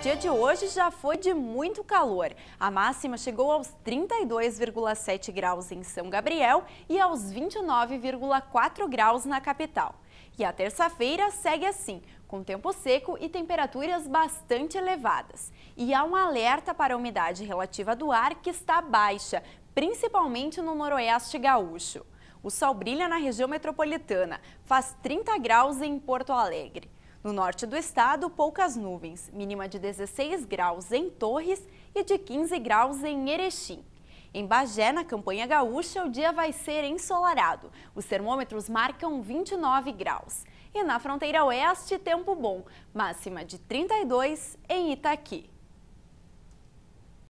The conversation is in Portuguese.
dia de hoje já foi de muito calor. A máxima chegou aos 32,7 graus em São Gabriel e aos 29,4 graus na capital. E a terça-feira segue assim, com tempo seco e temperaturas bastante elevadas. E há um alerta para a umidade relativa do ar que está baixa, principalmente no noroeste gaúcho. O sol brilha na região metropolitana, faz 30 graus em Porto Alegre. No norte do estado, poucas nuvens, mínima de 16 graus em Torres e de 15 graus em Erechim. Em Bagé, na campanha gaúcha, o dia vai ser ensolarado. Os termômetros marcam 29 graus. E na fronteira oeste, tempo bom, máxima de 32 em Itaqui.